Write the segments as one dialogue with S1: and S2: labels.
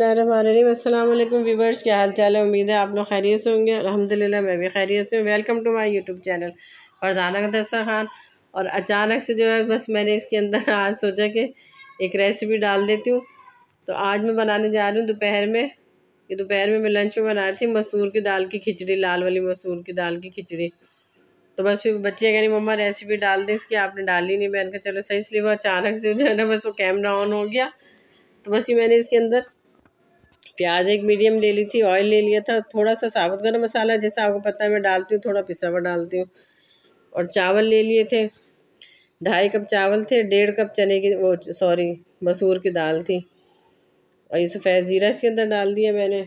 S1: बसमिलकुम viewers क्या हाल चाल है उम्मीद है आप लोग खैरियत से होंगे अलहमदिल्ला मैं भी खैरियत से हूँ welcome to my YouTube channel Fardana का दस्ता खान और अचानक से जो है बस मैंने इसके अंदर आज सोचा कि एक रेसिपी डाल देती हूँ तो आज मैं बनाने जा रही हूँ दोपहर में ये दोपहर में मैं लंच में बना रही थी मसूर की दाल की खिचड़ी लाल वाली मसूर की दाल की खिचड़ी तो बस फिर बच्चे कह रही मम्मा रेसिपी डाल दें इसकी आपने डाली नहीं मैंने कहा चलो सही इसलिए वो अचानक से जो है ना बस वो कैमरा ऑन हो गया तो बस ये मैंने इसके अंदर प्याज एक मीडियम ले ली थी ऑयल ले लिया था थोड़ा सा साबुत गर्म मसाला जैसा आपको पता है मैं डालती हूँ थोड़ा पिसा हुआ डालती हूँ और चावल ले लिए थे ढाई कप चावल थे डेढ़ कप चने की वो सॉरी मसूर की दाल थी और ये सफ़ेद ज़ीरा इसके अंदर डाल दिया मैंने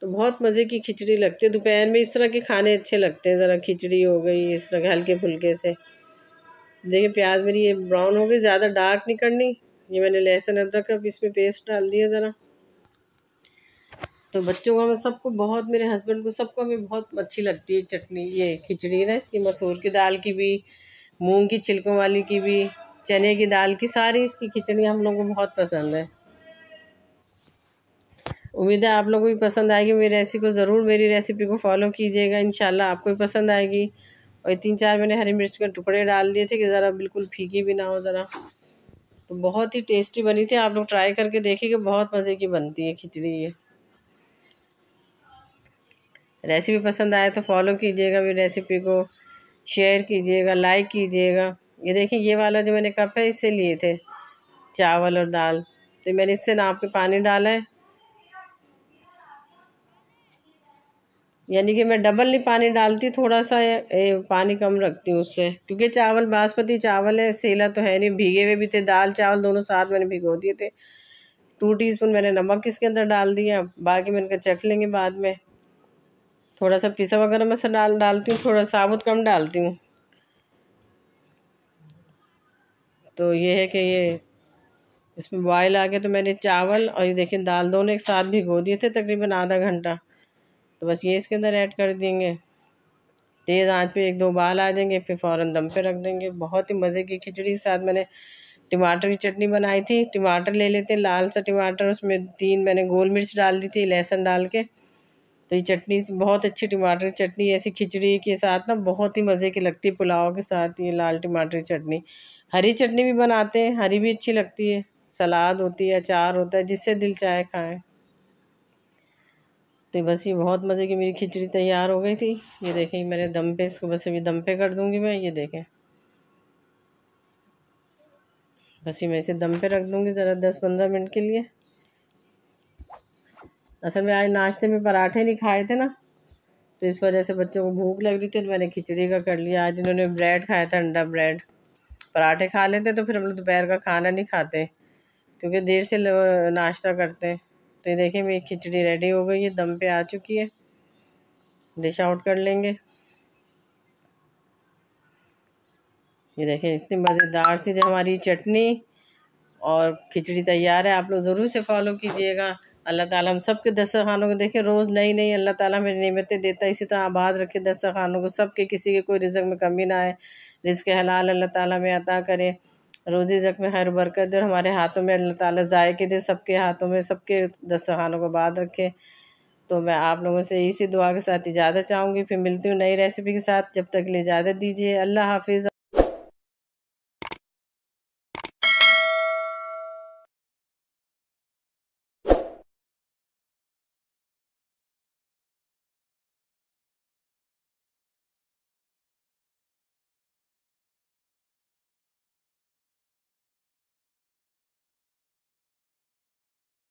S1: तो बहुत मज़े की खिचड़ी लगती है दोपहर में इस तरह के खाने अच्छे लगते हैं ज़रा खिचड़ी हो गई इस तरह के हल्के फुल्के से देखिए प्याज मेरी ये ब्राउन हो गई ज़्यादा डार्क नहीं करनी ये मैंने लहसुन अदरक का इसमें पेस्ट डाल दिया ज़रा तो बच्चों को हमें सबको बहुत मेरे हस्बैंड को सबको हमें बहुत अच्छी लगती है चटनी ये खिचड़ी ना इसकी मसूर की दाल की भी मूंग की छिलकों वाली की भी चने की दाल की सारी इसकी खिचड़ी हम लोगों को बहुत पसंद है उम्मीद है आप लोगों को भी पसंद आएगी मेरी रेसिपी को ज़रूर मेरी रेसिपी को फॉलो कीजिएगा इन आपको भी पसंद आएगी और तीन चार मैंने हरी मिर्च के टुकड़े डाल दिए थे कि ज़रा बिल्कुल फीकी भी ना हो ज़रा तो बहुत ही टेस्टी बनी थी आप लोग ट्राई करके कि बहुत मज़े की बनती है खिचड़ी ये रेसिपी पसंद आए तो फॉलो कीजिएगा मेरी रेसिपी को शेयर कीजिएगा लाइक कीजिएगा ये देखिए ये वाला जो मैंने कप है इससे लिए थे चावल और दाल तो मैंने इससे नाप के पानी डाला है यानी कि मैं डबल नहीं पानी डालती थोड़ा सा ए, पानी कम रखती हूँ उससे क्योंकि चावल बासमती चावल है सेला तो है नहीं भीगे हुए भी थे दाल चावल दोनों साथ मैंने भिगो दिए थे टू टीस्पून मैंने नमक इसके अंदर डाल दिया बाकी मैंने कहा चख लेंगे बाद में थोड़ा सा पिसा वगैरह गर्म से डाल डालती हूँ थोड़ा साबुत कम डालती हूँ तो ये है कि ये इसमें बॉयल आ गया तो मैंने चावल और ये देखिए दाल दोनों एक साथ भिगो दिए थे तकरीबन आधा घंटा तो बस ये इसके अंदर ऐड कर देंगे तेज़ आंच पे एक दो बाल आ जाएंगे फिर फ़ौर दम पे रख देंगे बहुत ही मज़े की खिचड़ी के साथ मैंने टमाटर की चटनी बनाई थी टमाटर ले लेते हैं लाल सा टमाटर उसमें तीन मैंने गोल मिर्च डाल दी थी लहसुन डाल के तो ये चटनी बहुत अच्छी टमाटर चटनी ऐसी खिचड़ी के साथ ना बहुत ही मज़े की लगती है पुलाव के साथ ये लाल टमाटर चटनी हरी चटनी भी बनाते हैं हरी भी अच्छी लगती है सलाद होती है अचार होता है जिससे दिल चाहे खाएँ तो बस ये बहुत मज़े की मेरी खिचड़ी तैयार हो गई थी ये देखें मैंने दम पे इसको बस अभी दम पे कर दूँगी मैं ये देखें बस ये मैं इसे दम पे रख दूँगी ज़रा दस पंद्रह मिनट के लिए असल में आज नाश्ते में पराठे नहीं खाए थे ना तो इस वजह से बच्चों को भूख लग रही थी तो मैंने खिचड़ी का कर लिया आज इन्होंने ब्रेड खाया था अंडा ब्रेड पराठे खा लेते तो फिर हम लोग दोपहर का खाना नहीं खाते क्योंकि देर से नाश्ता करते हैं तो ये देखिए मेरी खिचड़ी रेडी हो गई है दम पे आ चुकी है डिश आउट कर लेंगे ये देखिए इतनी मज़ेदार सी जो हमारी चटनी और खिचड़ी तैयार है आप लोग ज़रूर से फॉलो कीजिएगा अल्लाह ताला हम सब के ख़ानों को देखें रोज़ नई नई अल्लाह ताला मेरी नियमतें देता है इसी तरह आबाद रखे ख़ानों को सब के किसी के कोई रिजक में कमी ना आए के हलाल अल्लाह ताला में अता करे रोज़ी जक में खैर बरकत दे और हमारे हाथों में अल्लाह ताला जायके दे सबके हाथों में सबके ख़ानों को आबाद रखे तो मैं आप लोगों से इसी दुआ के साथ इजाज़त चाहूँगी फिर मिलती हूँ नई रेसिपी के साथ जब तक लिए इजाज़त दीजिए अल्लाह हाफिज़